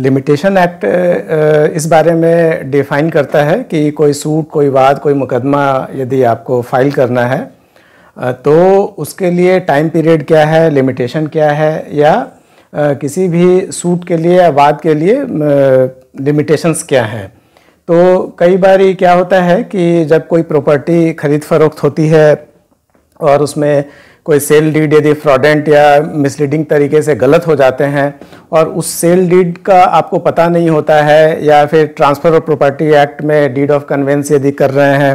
limitation act uh, uh, इस बारे में डिफाइन करता है कि कोई सूट कोई वाद कोई मुकदमा यदि आपको फाइल करना है तो उसके लिए टाइम पीरियड क्या है लिमिटेशन क्या है या किसी भी सूट के लिए या वाद के लिए लिमिटेशंस क्या हैं तो कई बार ये क्या होता है कि जब कोई प्रॉपर्टी खरीद फरोख्त होती है और उसमें कोई सेल डीड यदि फ्रॉडेंट या मिसलीडिंग तरीके से गलत हो जाते हैं और उस सेल डीड का आपको पता नहीं होता है या फिर ट्रांसफ़र ऑफ प्रॉपर्टी एक्ट में डीड ऑफ कन्वेंस यदि कर रहे हैं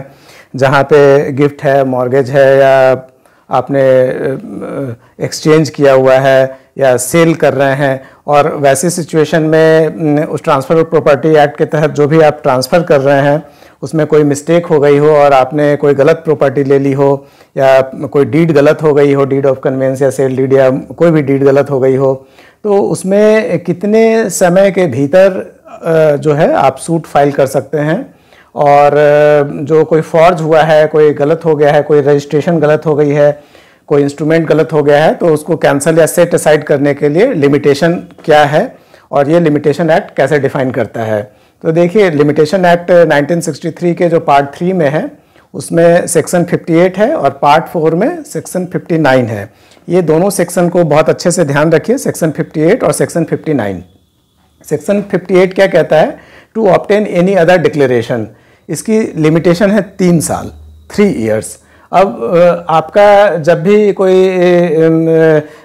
जहाँ पे गिफ्ट है मॉर्गेज है या आपने एक्सचेंज किया हुआ है या सेल कर रहे हैं और वैसे सिचुएशन में उस ट्रांसफ़र ऑफ प्रॉपर्टी एक्ट के तहत जो भी आप ट्रांसफ़र कर रहे हैं उसमें कोई मिस्टेक हो गई हो और आपने कोई गलत प्रॉपर्टी ले ली हो या कोई डीड गलत हो गई हो डीड ऑफ कन्वेंस या सेल डीड या कोई भी डीड गलत हो गई हो तो उसमें कितने समय के भीतर जो है आप सूट फाइल कर सकते हैं और जो कोई फॉर्ज हुआ है कोई गलत हो गया है कोई रजिस्ट्रेशन गलत हो गई है कोई इंस्ट्रूमेंट गलत हो गया है तो उसको कैंसिल या सेट असाइड करने के लिए लिमिटेशन क्या है और ये लिमिटेशन एक्ट कैसे डिफाइन करता है तो देखिए लिमिटेशन एक्ट 1963 के जो पार्ट थ्री में है उसमें सेक्शन 58 है और पार्ट फोर में सेक्शन 59 है ये दोनों सेक्शन को बहुत अच्छे से ध्यान रखिए सेक्शन 58 और सेक्शन 59 सेक्शन 58 क्या कहता है to obtain any other declaration इसकी लिमिटेशन है तीन साल थ्री ईयर्स अब आपका जब भी कोई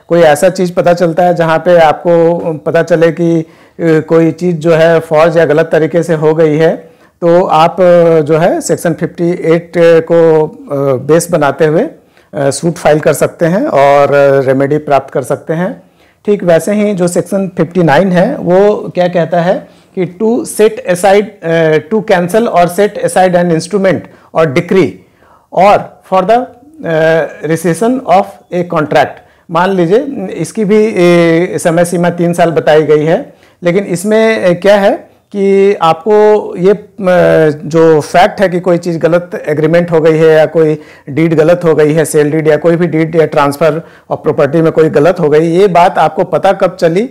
कोई ऐसा चीज़ पता चलता है जहाँ पे आपको पता चले कि कोई चीज़ जो है फॉर्ज या गलत तरीके से हो गई है तो आप जो है सेक्शन 58 को बेस बनाते हुए सूट फाइल कर सकते हैं और रेमेडी प्राप्त कर सकते हैं ठीक वैसे ही जो सेक्शन 59 है वो क्या कहता है कि to set aside to cancel और सेट असाइड एन इंस्ट्रूमेंट और डिक्री और for the rescission of a contract मान लीजिए इसकी भी समय सीमा तीन साल बताई गई है लेकिन इसमें क्या है कि आपको ये जो फैक्ट है कि कोई चीज़ गलत एग्रीमेंट हो गई है या कोई डीड गलत हो गई है सेल डीड या कोई भी डीड या ट्रांसफ़र ऑफ प्रॉपर्टी में कोई गलत हो गई ये बात आपको पता कब चली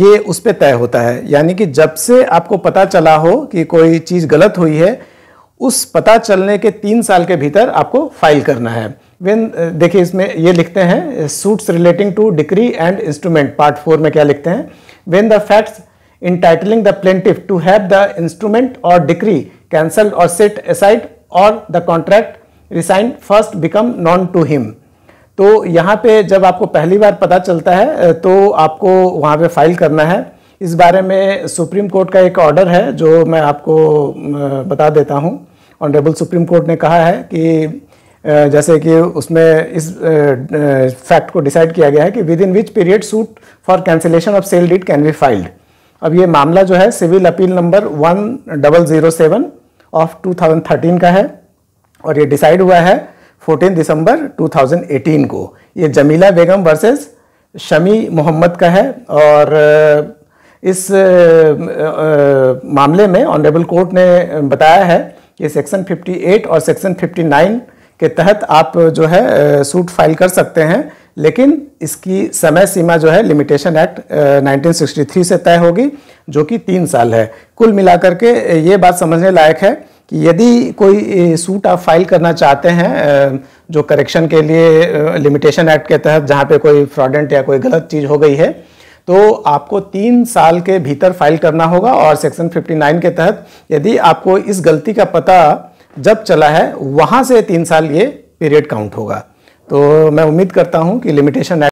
ये उस पर तय होता है यानी कि जब से आपको पता चला हो कि कोई चीज़ गलत हुई है उस पता चलने के तीन साल के भीतर आपको फाइल करना है वेन uh, देखिए इसमें ये लिखते हैं suits relating to decree and instrument part four में क्या लिखते हैं when the facts entitling the plaintiff to have the instrument और डिक्री कैंसल्ड और सेट असाइड और the contract rescinded first become known to him तो यहाँ पे जब आपको पहली बार पता चलता है uh, तो आपको वहाँ पे फाइल करना है इस बारे में सुप्रीम कोर्ट का एक ऑर्डर है जो मैं आपको uh, बता देता हूँ ऑनरेबल सुप्रीम कोर्ट ने कहा है कि जैसे कि उसमें इस फैक्ट को डिसाइड किया गया है कि within which period suit for cancellation of sale deed can be filed अब ये मामला जो है civil appeal number one double zero seven of two thousand thirteen का है और ये डिसाइड हुआ है फोर्टीन दिसंबर टू थाउजेंड एटीन को ये जमीला बेगम वर्सेस शमी मोहम्मद का है और इस मामले में ऑनरेबल कोर्ट ने बताया है कि सेक्शन फिफ्टी एट और सेक्शन फिफ्टी नाइन के तहत आप जो है सूट फाइल कर सकते हैं लेकिन इसकी समय सीमा जो है लिमिटेशन एक्ट 1963 से तय होगी जो कि तीन साल है कुल मिलाकर के ये बात समझने लायक है कि यदि कोई सूट आप फाइल करना चाहते हैं जो करेक्शन के लिए लिमिटेशन एक्ट के तहत जहाँ पे कोई फ्रॉडेंट या कोई गलत चीज़ हो गई है तो आपको तीन साल के भीतर फाइल करना होगा और सेक्शन 59 के तहत यदि आपको इस गलती का पता जब चला है वहां से तीन साल ये पीरियड काउंट होगा तो मैं उम्मीद करता हूं कि लिमिटेशन